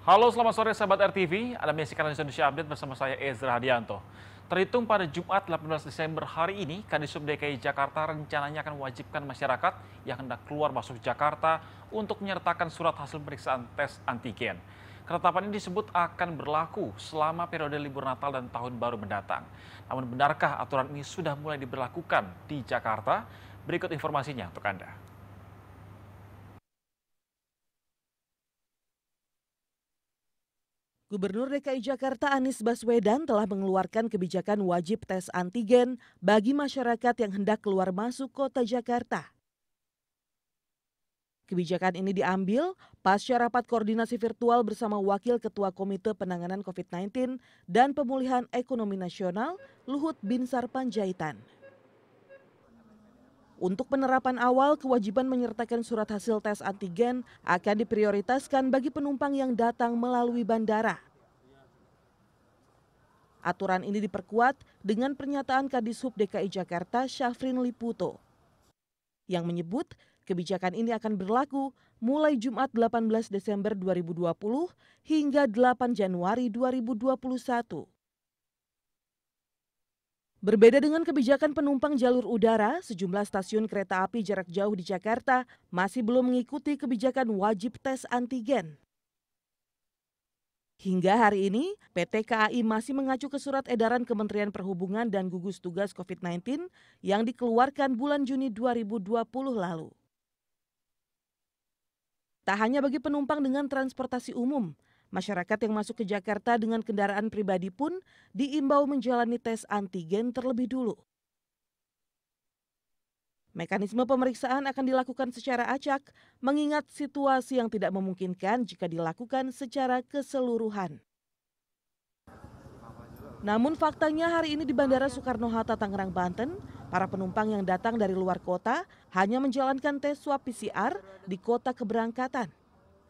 Halo selamat sore sahabat RTV, Anda menyaksikan Indonesia Update bersama saya Ezra Hadianto. Terhitung pada Jumat 18 Desember hari ini, Kadisub DKI Jakarta rencananya akan mewajibkan masyarakat yang hendak keluar masuk Jakarta untuk menyertakan surat hasil pemeriksaan tes antigen. Ketetapan ini disebut akan berlaku selama periode libur Natal dan Tahun Baru mendatang. Namun benarkah aturan ini sudah mulai diberlakukan di Jakarta? Berikut informasinya untuk Anda. Gubernur DKI Jakarta Anies Baswedan telah mengeluarkan kebijakan wajib tes antigen bagi masyarakat yang hendak keluar masuk kota Jakarta. Kebijakan ini diambil pasca rapat koordinasi virtual bersama Wakil Ketua Komite Penanganan COVID-19 dan Pemulihan Ekonomi Nasional Luhut Binsar Panjaitan. Untuk penerapan awal, kewajiban menyertakan surat hasil tes antigen akan diprioritaskan bagi penumpang yang datang melalui bandara. Aturan ini diperkuat dengan pernyataan Kadishub DKI Jakarta Syafrin Liputo yang menyebut kebijakan ini akan berlaku mulai Jumat 18 Desember 2020 hingga 8 Januari 2021. Berbeda dengan kebijakan penumpang jalur udara, sejumlah stasiun kereta api jarak jauh di Jakarta masih belum mengikuti kebijakan wajib tes antigen. Hingga hari ini, PT KAI masih mengacu ke surat edaran Kementerian Perhubungan dan gugus tugas COVID-19 yang dikeluarkan bulan Juni 2020 lalu. Tak hanya bagi penumpang dengan transportasi umum, Masyarakat yang masuk ke Jakarta dengan kendaraan pribadi pun diimbau menjalani tes antigen terlebih dulu. Mekanisme pemeriksaan akan dilakukan secara acak, mengingat situasi yang tidak memungkinkan jika dilakukan secara keseluruhan. Namun faktanya hari ini di Bandara Soekarno-Hatta Tangerang, Banten, para penumpang yang datang dari luar kota hanya menjalankan tes swab PCR di kota keberangkatan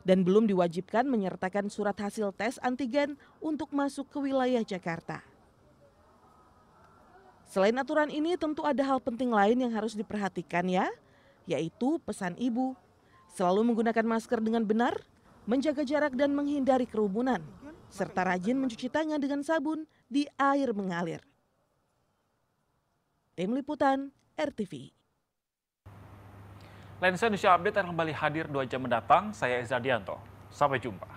dan belum diwajibkan menyertakan surat hasil tes antigen untuk masuk ke wilayah Jakarta. Selain aturan ini tentu ada hal penting lain yang harus diperhatikan ya, yaitu pesan ibu. Selalu menggunakan masker dengan benar, menjaga jarak dan menghindari kerumunan, serta rajin mencuci tangan dengan sabun di air mengalir. Tim Liputan RTV Lensa Indonesia Update akan kembali hadir 2 jam mendatang. Saya Ezra Dianto. Sampai jumpa.